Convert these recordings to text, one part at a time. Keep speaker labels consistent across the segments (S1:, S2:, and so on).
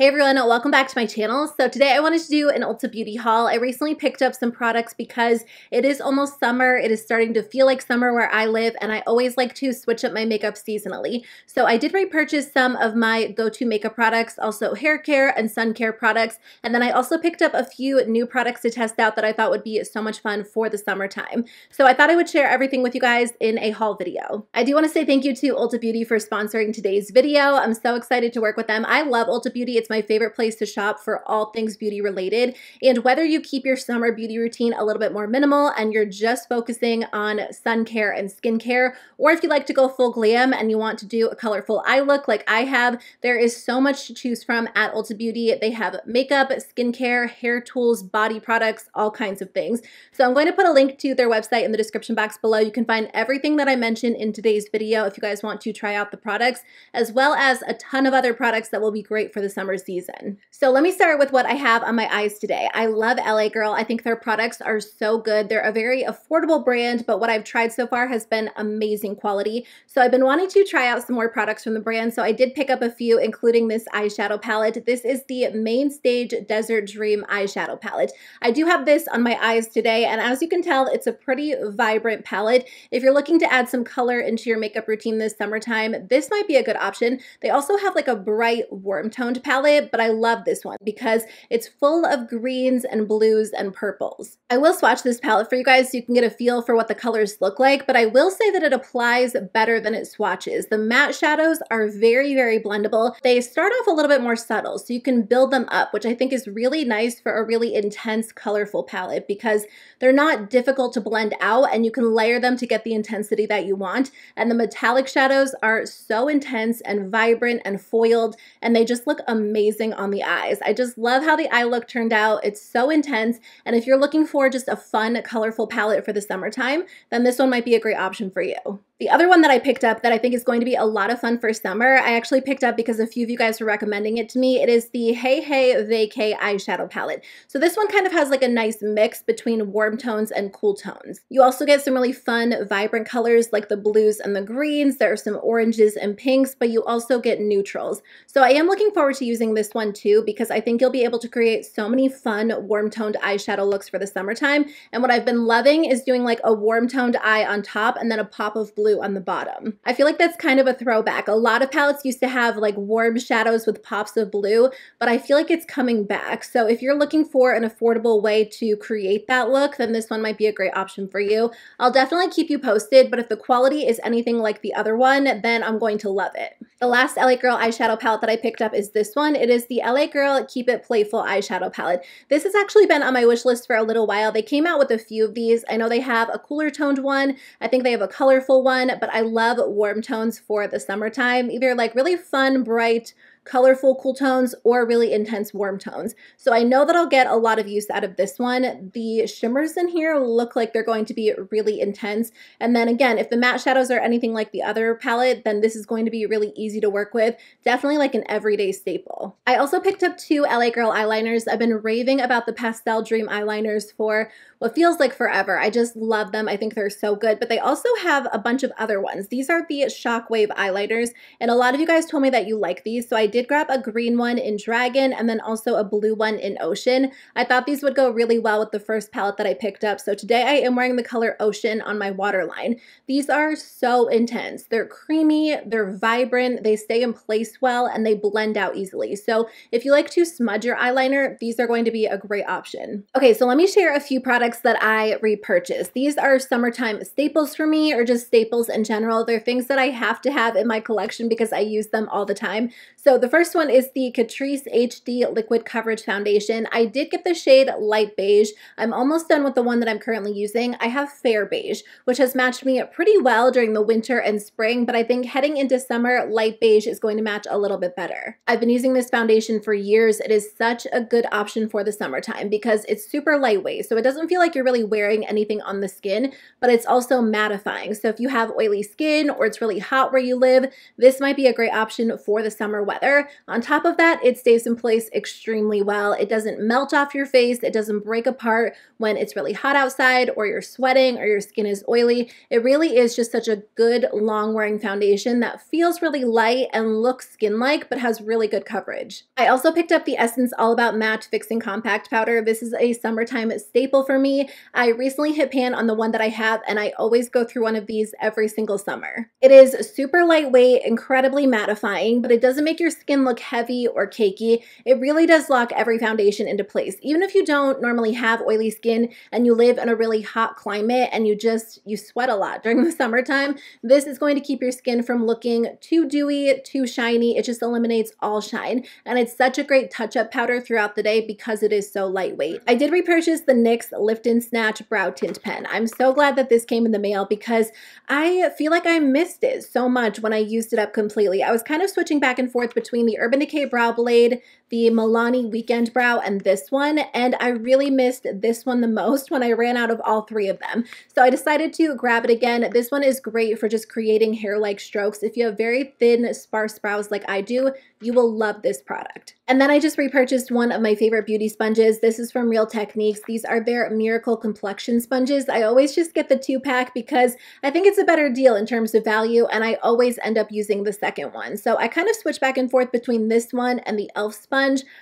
S1: Hey everyone, welcome back to my channel. So today I wanted to do an Ulta Beauty haul. I recently picked up some products because it is almost summer. It is starting to feel like summer where I live and I always like to switch up my makeup seasonally. So I did repurchase some of my go-to makeup products, also hair care and sun care products. And then I also picked up a few new products to test out that I thought would be so much fun for the summertime. So I thought I would share everything with you guys in a haul video. I do want to say thank you to Ulta Beauty for sponsoring today's video. I'm so excited to work with them. I love Ulta Beauty. It's my favorite place to shop for all things beauty related. And whether you keep your summer beauty routine a little bit more minimal and you're just focusing on sun care and skincare, or if you like to go full glam and you want to do a colorful eye look like I have, there is so much to choose from at Ulta Beauty. They have makeup, skincare, hair tools, body products, all kinds of things. So I'm going to put a link to their website in the description box below. You can find everything that I mentioned in today's video if you guys want to try out the products, as well as a ton of other products that will be great for the summer season. So let me start with what I have on my eyes today. I love LA Girl. I think their products are so good. They're a very affordable brand, but what I've tried so far has been amazing quality. So I've been wanting to try out some more products from the brand, so I did pick up a few, including this eyeshadow palette. This is the Main Stage Desert Dream eyeshadow palette. I do have this on my eyes today, and as you can tell, it's a pretty vibrant palette. If you're looking to add some color into your makeup routine this summertime, this might be a good option. They also have like a bright, warm-toned palette salad, but I love this one because it's full of greens and blues and purples. I will swatch this palette for you guys so you can get a feel for what the colors look like, but I will say that it applies better than it swatches. The matte shadows are very, very blendable. They start off a little bit more subtle, so you can build them up, which I think is really nice for a really intense, colorful palette because they're not difficult to blend out and you can layer them to get the intensity that you want. And the metallic shadows are so intense and vibrant and foiled, and they just look amazing amazing on the eyes. I just love how the eye look turned out. It's so intense. And if you're looking for just a fun, colorful palette for the summertime, then this one might be a great option for you. The other one that I picked up that I think is going to be a lot of fun for summer, I actually picked up because a few of you guys were recommending it to me. It is the Hey Hey Vacay eyeshadow palette. So this one kind of has like a nice mix between warm tones and cool tones. You also get some really fun, vibrant colors like the blues and the greens. There are some oranges and pinks, but you also get neutrals. So I am looking forward to using this one too because I think you'll be able to create so many fun, warm toned eyeshadow looks for the summertime. And what I've been loving is doing like a warm toned eye on top and then a pop of blue blue on the bottom. I feel like that's kind of a throwback. A lot of palettes used to have like warm shadows with pops of blue, but I feel like it's coming back. So if you're looking for an affordable way to create that look, then this one might be a great option for you. I'll definitely keep you posted, but if the quality is anything like the other one, then I'm going to love it. The last LA Girl eyeshadow palette that I picked up is this one. It is the LA Girl Keep It Playful eyeshadow palette. This has actually been on my wish list for a little while. They came out with a few of these. I know they have a cooler toned one. I think they have a colorful one fun, but I love warm tones for the summertime. Either like really fun, bright, colorful cool tones or really intense warm tones. So I know that I'll get a lot of use out of this one. The shimmers in here look like they're going to be really intense. And then again, if the matte shadows are anything like the other palette, then this is going to be really easy to work with. Definitely like an everyday staple. I also picked up two LA Girl eyeliners. I've been raving about the Pastel Dream eyeliners for what feels like forever. I just love them. I think they're so good, but they also have a bunch of other ones. These are the Shockwave eyeliners, and a lot of you guys told me that you like these, so I did grab a green one in Dragon and then also a blue one in Ocean. I thought these would go really well with the first palette that I picked up. So today I am wearing the color Ocean on my waterline. These are so intense. They're creamy, they're vibrant, they stay in place well, and they blend out easily. So if you like to smudge your eyeliner, these are going to be a great option. Okay, so let me share a few products that I repurchased. These are summertime staples for me or just staples in general. They're things that I have to have in my collection because I use them all the time. So the first one is the Catrice HD Liquid Coverage Foundation. I did get the shade Light Beige. I'm almost done with the one that I'm currently using. I have Fair Beige, which has matched me pretty well during the winter and spring, but I think heading into summer, Light Beige is going to match a little bit better. I've been using this foundation for years. It is such a good option for the summertime because it's super lightweight, so it doesn't feel like you're really wearing anything on the skin, but it's also mattifying. So if you have oily skin or it's really hot where you live, this might be a great option for the summer weather together. On top of that, it stays in place extremely well. It doesn't melt off your face. It doesn't break apart when it's really hot outside or you're sweating or your skin is oily. It really is just such a good long wearing foundation that feels really light and looks skin like but has really good coverage. I also picked up the Essence All About Matte Fixing Compact Powder. This is a summertime staple for me. I recently hit pan on the one that I have and I always go through one of these every single summer. It is super lightweight, incredibly mattifying, but it doesn't make your skin look heavy or cakey, it really does lock every foundation into place. Even if you don't normally have oily skin and you live in a really hot climate and you just, you sweat a lot during the summertime, this is going to keep your skin from looking too dewy, too shiny. It just eliminates all shine. And it's such a great touch-up powder throughout the day because it is so lightweight. I did repurchase the NYX Lift and Snatch Brow Tint Pen. I'm so glad that this came in the mail because I feel like I missed it so much when I used it up completely. I was kind of switching back and forth between between the Urban Decay Brow Blade, the Milani Weekend Brow and this one, and I really missed this one the most when I ran out of all three of them. So I decided to grab it again. This one is great for just creating hair-like strokes. If you have very thin, sparse brows like I do, you will love this product. And then I just repurchased one of my favorite beauty sponges. This is from Real Techniques. These are their Miracle Complexion Sponges. I always just get the two pack because I think it's a better deal in terms of value and I always end up using the second one. So I kind of switch back and forth between this one and the e.l.f. sponge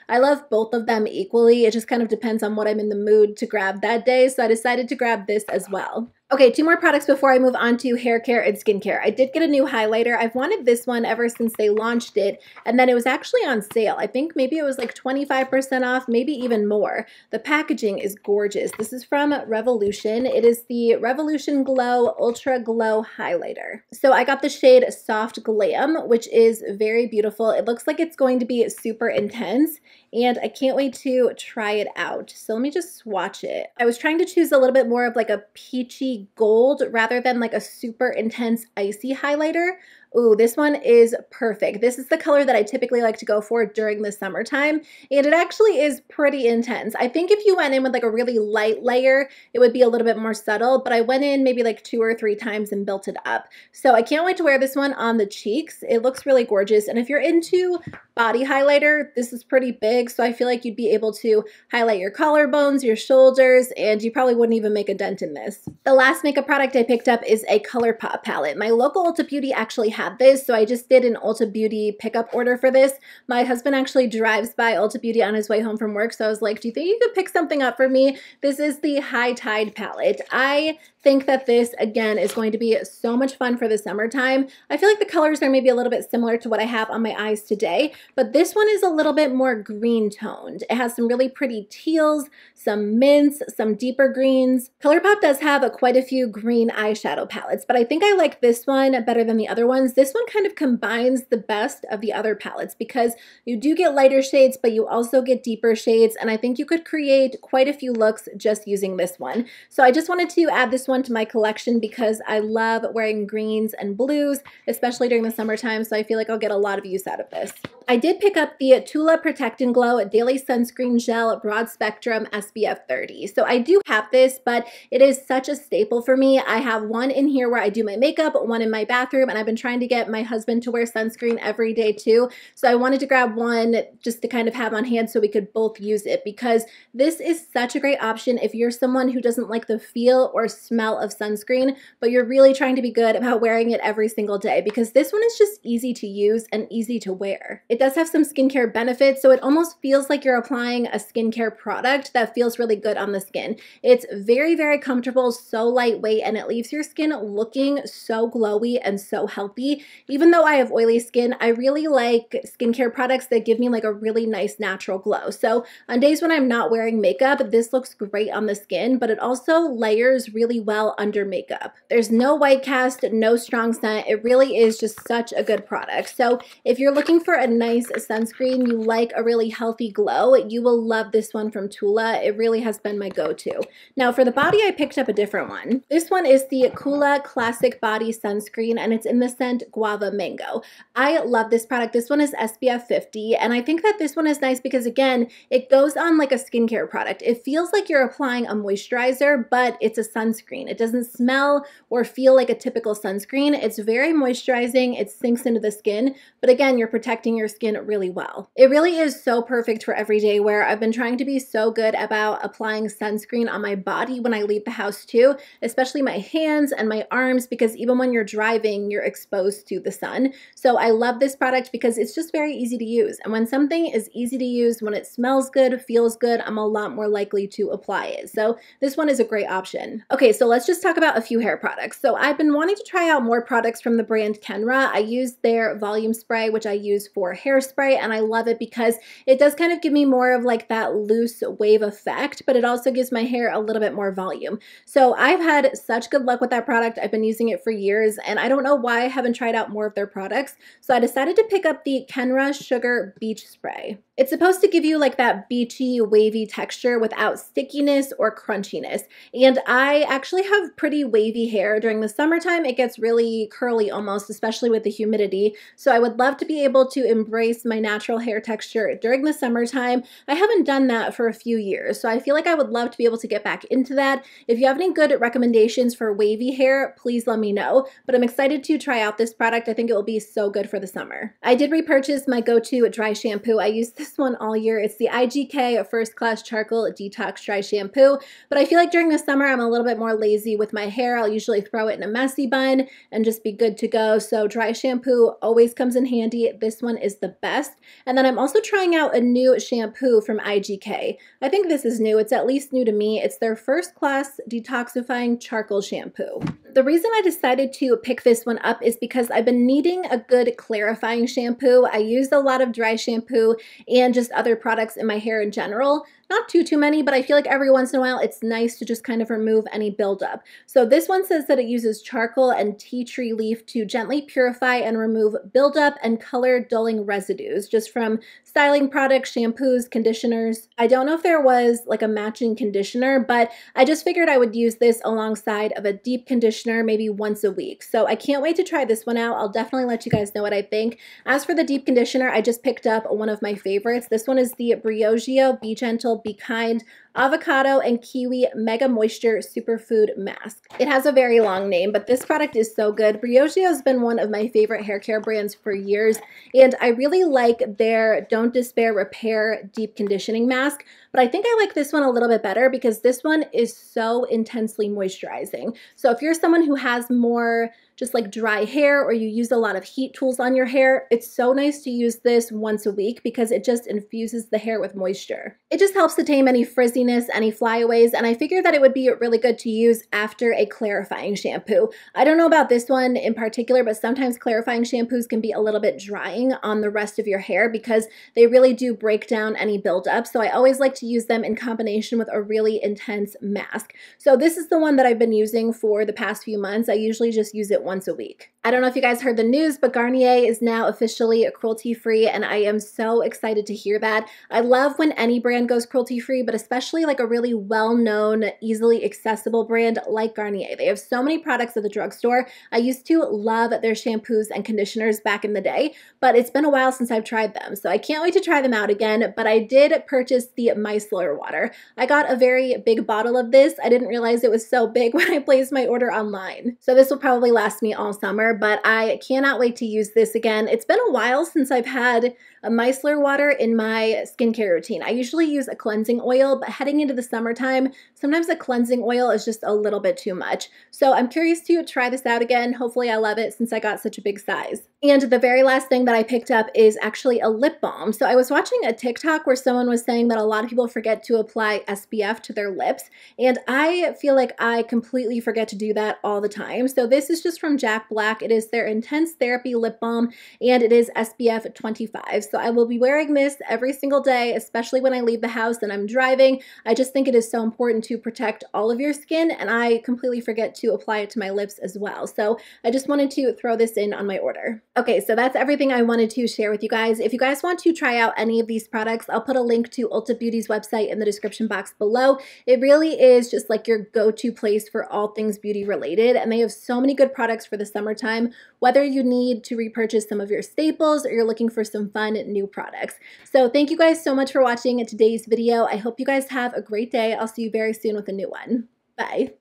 S1: I love both of them equally. It just kind of depends on what I'm in the mood to grab that day. So I decided to grab this as well. Okay, two more products before I move on to hair care and skincare. I did get a new highlighter. I've wanted this one ever since they launched it, and then it was actually on sale. I think maybe it was like 25% off, maybe even more. The packaging is gorgeous. This is from Revolution. It is the Revolution Glow Ultra Glow Highlighter. So I got the shade Soft Glam, which is very beautiful. It looks like it's going to be super intense, and I can't wait to try it out. So let me just swatch it. I was trying to choose a little bit more of like a peachy gold rather than like a super intense icy highlighter, Ooh, this one is perfect. This is the color that I typically like to go for during the summertime, and it actually is pretty intense. I think if you went in with like a really light layer, it would be a little bit more subtle, but I went in maybe like two or three times and built it up. So I can't wait to wear this one on the cheeks. It looks really gorgeous, and if you're into body highlighter, this is pretty big, so I feel like you'd be able to highlight your collarbones, your shoulders, and you probably wouldn't even make a dent in this. The last makeup product I picked up is a ColourPop palette. My local Ulta Beauty actually had this, so I just did an Ulta Beauty pickup order for this. My husband actually drives by Ulta Beauty on his way home from work, so I was like, do you think you could pick something up for me? This is the High Tide palette. I think that this, again, is going to be so much fun for the summertime. I feel like the colors are maybe a little bit similar to what I have on my eyes today, but this one is a little bit more green toned. It has some really pretty teals, some mints, some deeper greens. ColourPop does have a, quite a few green eyeshadow palettes, but I think I like this one better than the other ones this one kind of combines the best of the other palettes because you do get lighter shades, but you also get deeper shades. And I think you could create quite a few looks just using this one. So I just wanted to add this one to my collection because I love wearing greens and blues, especially during the summertime. So I feel like I'll get a lot of use out of this. I did pick up the Tula Protect and Glow Daily Sunscreen Gel Broad Spectrum SPF 30. So I do have this, but it is such a staple for me. I have one in here where I do my makeup, one in my bathroom, and I've been trying trying to get my husband to wear sunscreen every day too. So I wanted to grab one just to kind of have on hand so we could both use it because this is such a great option if you're someone who doesn't like the feel or smell of sunscreen, but you're really trying to be good about wearing it every single day because this one is just easy to use and easy to wear. It does have some skincare benefits, so it almost feels like you're applying a skincare product that feels really good on the skin. It's very, very comfortable, so lightweight, and it leaves your skin looking so glowy and so healthy even though I have oily skin, I really like skincare products that give me like a really nice natural glow. So on days when I'm not wearing makeup, this looks great on the skin, but it also layers really well under makeup. There's no white cast, no strong scent. It really is just such a good product. So if you're looking for a nice sunscreen, you like a really healthy glow, you will love this one from Tula. It really has been my go-to. Now for the body, I picked up a different one. This one is the Kula Classic Body Sunscreen, and it's in the scent and guava mango. I love this product. This one is SPF 50, and I think that this one is nice because, again, it goes on like a skincare product. It feels like you're applying a moisturizer, but it's a sunscreen. It doesn't smell or feel like a typical sunscreen. It's very moisturizing. It sinks into the skin, but again, you're protecting your skin really well. It really is so perfect for everyday wear. I've been trying to be so good about applying sunscreen on my body when I leave the house too, especially my hands and my arms because even when you're driving, you're exposed to the sun. So I love this product because it's just very easy to use. And when something is easy to use, when it smells good, feels good, I'm a lot more likely to apply it. So this one is a great option. Okay, so let's just talk about a few hair products. So I've been wanting to try out more products from the brand Kenra. I use their volume spray, which I use for hairspray, and I love it because it does kind of give me more of like that loose wave effect, but it also gives my hair a little bit more volume. So I've had such good luck with that product. I've been using it for years, and I don't know why I haven't tried out more of their products, so I decided to pick up the Kenra Sugar Beach Spray. It's supposed to give you like that beachy, wavy texture without stickiness or crunchiness. And I actually have pretty wavy hair. During the summertime, it gets really curly almost, especially with the humidity. So I would love to be able to embrace my natural hair texture during the summertime. I haven't done that for a few years, so I feel like I would love to be able to get back into that. If you have any good recommendations for wavy hair, please let me know. But I'm excited to try out this product. I think it will be so good for the summer. I did repurchase my go-to dry shampoo. I use this one all year. It's the IGK First Class Charcoal Detox Dry Shampoo. But I feel like during the summer, I'm a little bit more lazy with my hair. I'll usually throw it in a messy bun and just be good to go. So dry shampoo always comes in handy. This one is the best. And then I'm also trying out a new shampoo from IGK. I think this is new. It's at least new to me. It's their First Class Detoxifying Charcoal Shampoo. The reason I decided to pick this one up is because because I've been needing a good clarifying shampoo. I used a lot of dry shampoo and just other products in my hair in general, not too, too many, but I feel like every once in a while it's nice to just kind of remove any buildup. So this one says that it uses charcoal and tea tree leaf to gently purify and remove buildup and color dulling residues just from styling products, shampoos, conditioners. I don't know if there was like a matching conditioner, but I just figured I would use this alongside of a deep conditioner maybe once a week. So I can't wait to try this one out. I'll definitely let you guys know what I think. As for the deep conditioner, I just picked up one of my favorites. This one is the Briogeo Be Gentle be Kind Avocado and Kiwi Mega Moisture Superfood Mask. It has a very long name, but this product is so good. Briogeo has been one of my favorite hair care brands for years, and I really like their Don't Despair Repair Deep Conditioning Mask, but I think I like this one a little bit better because this one is so intensely moisturizing. So if you're someone who has more just like dry hair or you use a lot of heat tools on your hair, it's so nice to use this once a week because it just infuses the hair with moisture. It just helps to tame any frizziness, any flyaways, and I figured that it would be really good to use after a clarifying shampoo. I don't know about this one in particular, but sometimes clarifying shampoos can be a little bit drying on the rest of your hair because they really do break down any buildup. So I always like to use them in combination with a really intense mask. So this is the one that I've been using for the past few months. I usually just use it once a week. I don't know if you guys heard the news, but Garnier is now officially cruelty free, and I am so excited to hear that. I love when any brand goes cruelty free, but especially like a really well known, easily accessible brand like Garnier. They have so many products at the drugstore. I used to love their shampoos and conditioners back in the day, but it's been a while since I've tried them, so I can't wait to try them out again. But I did purchase the micellar water. I got a very big bottle of this. I didn't realize it was so big when I placed my order online. So this will probably last me all summer, but I cannot wait to use this again. It's been a while since I've had a micellar water in my skincare routine. I usually use a cleansing oil, but heading into the summertime, sometimes a cleansing oil is just a little bit too much. So I'm curious to try this out again. Hopefully I love it since I got such a big size. And the very last thing that I picked up is actually a lip balm. So I was watching a TikTok where someone was saying that a lot of people forget to apply SPF to their lips. And I feel like I completely forget to do that all the time. So this is just from Jack Black. It is their Intense Therapy Lip Balm and it is SPF 25. So I will be wearing mist every single day, especially when I leave the house and I'm driving. I just think it is so important to protect all of your skin and I completely forget to apply it to my lips as well. So I just wanted to throw this in on my order. Okay, so that's everything I wanted to share with you guys. If you guys want to try out any of these products, I'll put a link to Ulta Beauty's website in the description box below. It really is just like your go-to place for all things beauty related and they have so many good products for the summertime whether you need to repurchase some of your staples or you're looking for some fun new products. So thank you guys so much for watching today's video. I hope you guys have a great day. I'll see you very soon with a new one. Bye.